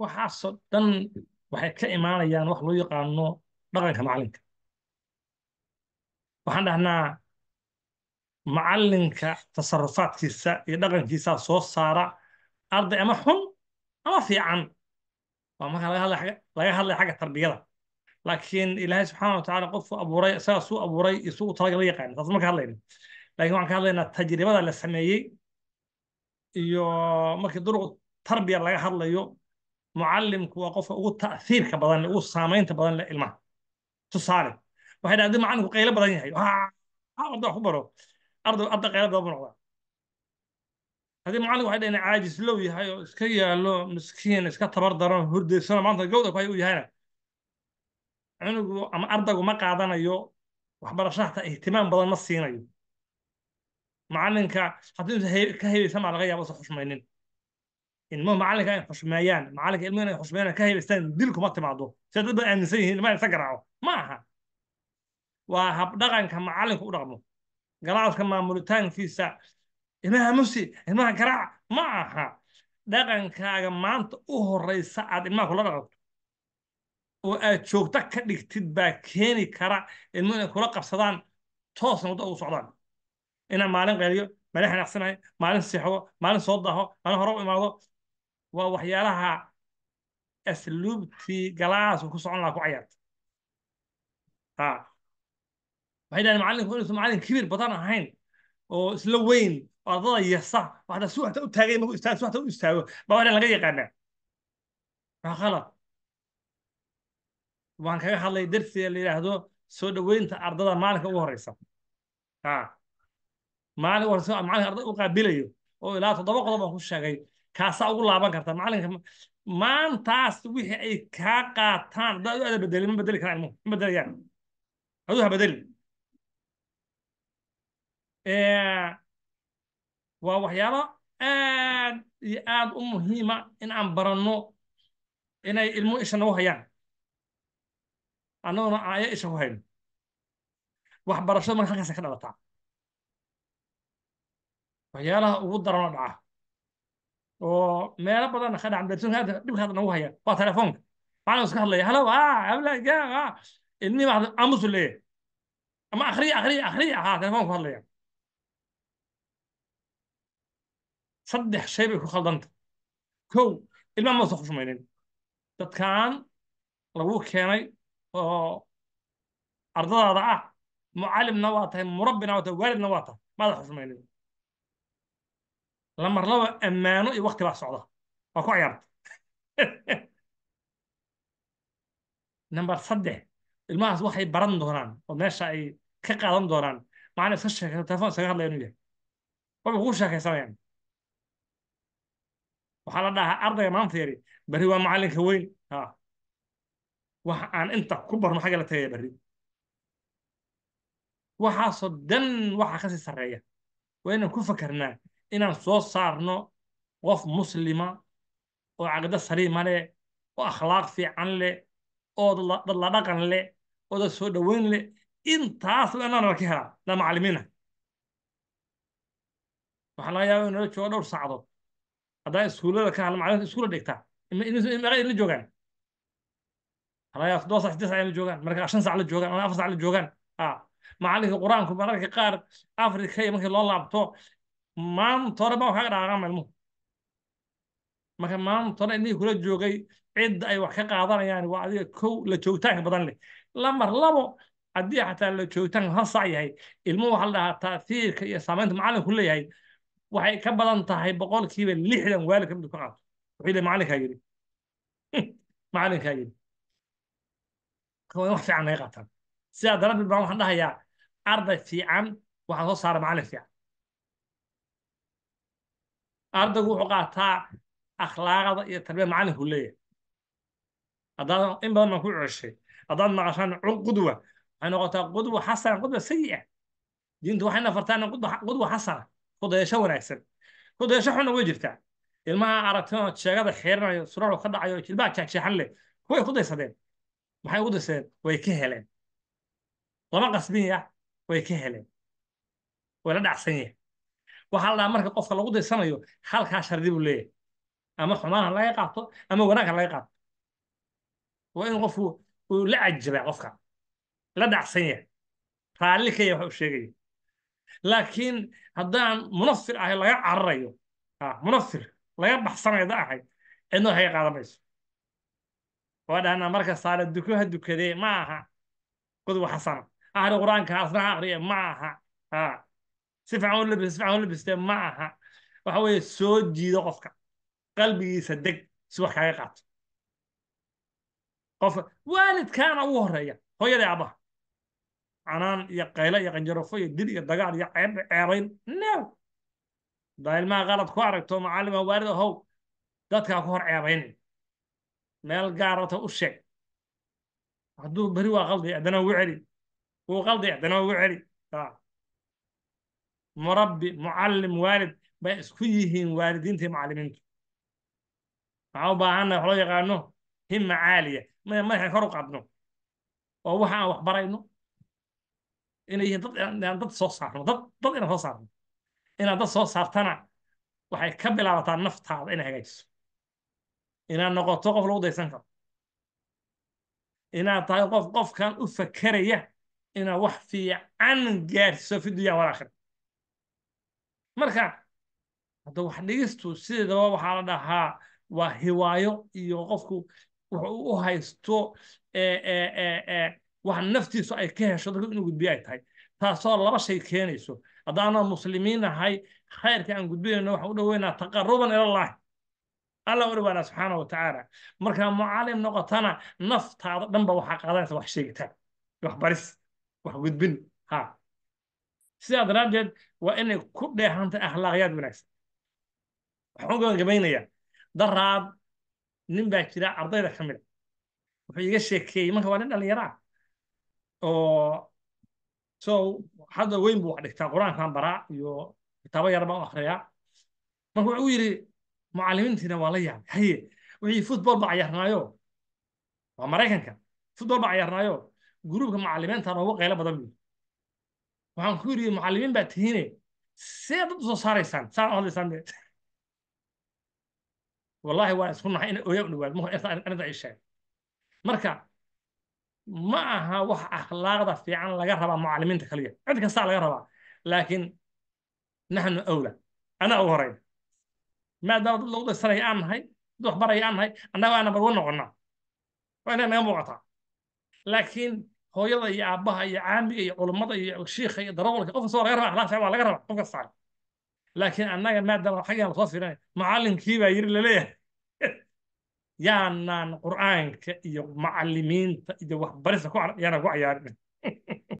waxaasoo dan waxay ka imaanayaan wax loo yaqaano dhaqanka macalinka waxaan dhahnaa macalinka tasarufaadkiisa iyo dhaqankiisa soo saara arday ama xun ama fiican waa markaa laga hadlaya xagga tarbiyada laakiin ilaahay subxaana watacaala qofku abuuray sidaasuu abuuray isugu talaga la yaqaana taas ka hadlayna lakin waxaan ka hadlaynaa tajribada la sameeyey iyo markii duruq tarbiya laga hadlayo mucalimku waa qofka ugu taiirka badan ugu saamaynta badan le ilmaha tusaale waxay dhahday macalinku qaylo badan yahay arday wax ku baro arday arday qaylo badan buu noqdaa haddii macalin waxay dhahen caajislow yahay oo iska yaalo miskiin iska tabar daro hurdaysano maanta gawda ku u yahayna cunugu ama ardaygu ma qaadanayo waxbarasha hataa ihtimaam badan ma siinayo macalinka haddii ka hebaysan laga yaaba usan xushmaynin ilmaha macallinka ay xushmeeyaan macallinka ilmaha ay xushmeeyaan ka haybaystaan dilkuma timaado sida dad ba aaminsan yihiin ilmaha isa garaaco ma aha waa habdhaqanka macallinku u dhaqmo galaaska maamulitaankiisa ilmaha musi ilmaha garaaca ma aha dhaqankaaga maanta u horeysa aad ilmaha kula dhaqanto oo aad joogto ka dhigtid baa keeni kara ilmuhu inay kula qabsadaan toosna wadda ugu socdaan inaan maalin qayliyo maalin xanaaqsanahay maalin seexdo maalin soo daho maalin hore u imaado waa waxyaalaha asluubtii galaasu ku socon laha ku cayaarta waxay dhahdeen macallinku inuusan macallin kibir badan ahayn oo isla weyn oo ardada yasa waxda si waxta u taagay markuu istaago si waxta u istaago baa waxdan laga yaqaanaa waa khalad waan kaga hadlay darsiga la yidhaahdo soo dhoweynta ardada maalinka ugu horeysa maalin u horeysa maalinka u qaabilayo oo ilaa toddoba qodob aan ku sheegay kaasaa ugu laaban karta macalinka maantaas wixii ay kaa qaataan haddaa u aada bedelin ma bedeli karaan ma bedelayaan aduu ha bedeli waa waxyaalo aad iyo aad u muhiima in aan baranno inay ilmuhu isha nagu hayaan annaguna aan aya isha ku hayno waxbarashadu marka halkaasay ka dhalataa waxyaalaha ugu daran oo dhaca oo meelo badan kadhac dhibka hadda nagu haya waa telefoonka macnaa iska hadlaya halow ilmihi baa aamusu leeyahay ama akhriya akhriya akhriya haa telefoon ku hadlaya saddex shay bay ku khaldanta kow ilmaha mausa khusmaynin dadkan lagu keenay oo ardadaada ah mucalimna waa tahay murabbina waa tahay waalidna waa tahay maada khusmaynin lamarlaba ammaano iyo wakti baa socda waa ku cayaarta number saddex ilmahaas waxay baran doonaan oo meesha ay ka qaadan doonaan maana iska sheekaysa telefon iskaga hadlaya inuu yahay waxbay kugu sheekaysanayaan waxaa la dhahaa ardayga maanta yari berri waa macallinka weyn a wax aan inta ku barno xagga la tegaya berri waxaasoo dan waxaa kasii sii sarreeya waa inaan ku fakarnaa inaan soo saarno qof muslima oo caqdo saliima leh oo akhlaaq fiican leh oo dad la dhaqan leh oo dad soo dhoweyn leh intaasba inaana ka helaa la macalimiina waxaa laga yaaba inala joogo dhowr saacadood haddaa iskuulada ka hadla macalimta iskuulla dhigtaa meeqa joogaan halaya todoba sac sideed sac inla joogaan marka shan sac la joogaan afar sac la joogaan macalinka qur-aanku mararka qaar africa iyo markii loo laabto maalin toreba wax ka dhaqaaqaan ilmuhu marka maalin tore inihii kula joogay cidda ay wax ka qaadanayaan waa adiga kow la joogtaanka badan leh lamar labo haddii xataa la joogtaanka hal sac yahay ilmuhu waxaa la dhahaa taafiirka iyo saamaynta macallinku leeyahay waxay ka badan tahay boqolkiiba lixdan waalidka mid ku qaato wuxuu leeyahay macallinkaa yidhi macallinkaa yidhi wax fiican naga qaataan sidaa daraaddeed baan waxaan dhahayaa arday fiican waxaa soo saara macallin fiican ardaygu wuxuu qaataa akhlaaqada iyo tarbiya macalinku leeyahay haddaad in badan baan ku ceshay haddaad maqashaan qudwa waxay noqotaa qudwa xasana qudwa sayi sayi'a ah. diintu waxayna fartaan qudwa xasana ku dayasho wanaagsan ku dayasho xunna way jirtaa ilmaha aragtinood sheegada xiiranayo suraxu ka dhacayo jilbaha jeexjeexan leh kuway ku daysadeen maxay ugu daysadeen way ka heleen lama qasbiya way ka heleen way la dhacsan yahay waxaa la marka qofka lagu daysanayo halkaa shardi buu leeyahay ama xumaana laga qaato ama wanaagha laga qaato waa in qofku uu la cajabaa qofka la dhacsan yahay raalli ka yahay waxa uu sheegaya laakiin haddaan munafir ahay laga cararayo ah, munafir laga baxsanayda haddaan ahay cidna waxaga qaadan mayso waa dhahnaa marka saale duko ha dukadee ma aha god xasana ahri qur-aanka asna ha akriye ma aha ah si fiican u labiste ma aha waxa weeye soo jiido qofka qalbigiisa deg si wax kaaga qaato qof waalidkaana ugu horeeya hooyada aabaha canaan iyo qaylo iyo qanjarofo iyo dil iyo dagaal iyo ceeb ceebayn no daa ilmaha qalad ku aragto macalima waalid ahow dadkaa ku hor ceebaynin meel gaarata u sheeg hadduu beri waa qaldi adana ugu celi wuu qaldi adana ugu celi murabbi mucallim waalid bay isku yihiin waalidiinta waalidiintai macalimiintu maxaa u baahannaha wax loo yaqaano hima caaliya madaxa kor u qaadno oo waxa aan waxbarayno inay yihiin dad dad soo saarno dad dad inaan soo saarno inaad dad soo saartana waxay ka bilaabataa naftaada inay hagaajiso inaad noqoto qof lagu daysan karo inaad tahay qof qofkan u fakeraya inaad wax fiican gaarsiiso fi dunyaa wal aakhira marka hadda wax dhigistu sideedaba waxaa la dhahaa waa hiwaayo iyo qofku wuxuu u haysto e, e, e, wax naftiisu ay ka hesho dadku inuu gudbiya ay tahay taasoo laba shay keenayso haddaanoo muslimiin ahay khayrka aan gudbinayno waxaan u dhoweynaa taqaruban ilallahi alla u dhowaanaa subxaana wa tacaala markaa noqotana naftaada dhanba waxaa qaadanaysa wax sheegitaan wax wax gudbin ha sidaa daraaddeed waa inay ku dheexantay akhlaaqyaad wanaagsan waxaan gabagabaynayaa daraad nin baa jira ardayda ka mida ah. wuxuu iga sheekeeyey marka waa nin dhallinyaro ah oo so hadda weyn buu wax dhigtaa qur-aankan baraa iyo kitaabo yar baan u akhriyaa marka wuxuu yidhi mucallimiintiina waa la yaabay haye wixii futbol ba cayaarnaayo waa maraykanka futbol ba cayaarnaayo gruubka mucallimiinta noogu qaylo badan buu waxaan ku yiri macallimiin baa tihiine see dad usoo saaraysaan saan hadlaysaan de wallahi waa isku nahay ina oyaa u dhawaad marka arrinta ay sheeg marka ma aha wax akhlaaqda fiican laga rabaa mucalimiinta kaliya cid kastaa laga rabaa laakiin naxnu awla anaa ugu horeyna maadaama dad lagu daysanaya aan nahay dad wax baraya aan nahay annaga waa nambar wan noqonnaa waa inaa naga muuqataa laakiin hooyada iyo aabbaha iyo caamiga iyo culummada iyo shiikha iyo darawalka qofka kastoo laga raba akhlaaqsa waa laga raba qof kastaan laakiin annaga maadaama xaggaan lasoo fiirinay macallinkii baa yiri laleeyahay yaanaan qur'aanka iyo macallimiinta iyo waxbarista ku yaanan ku cayaarin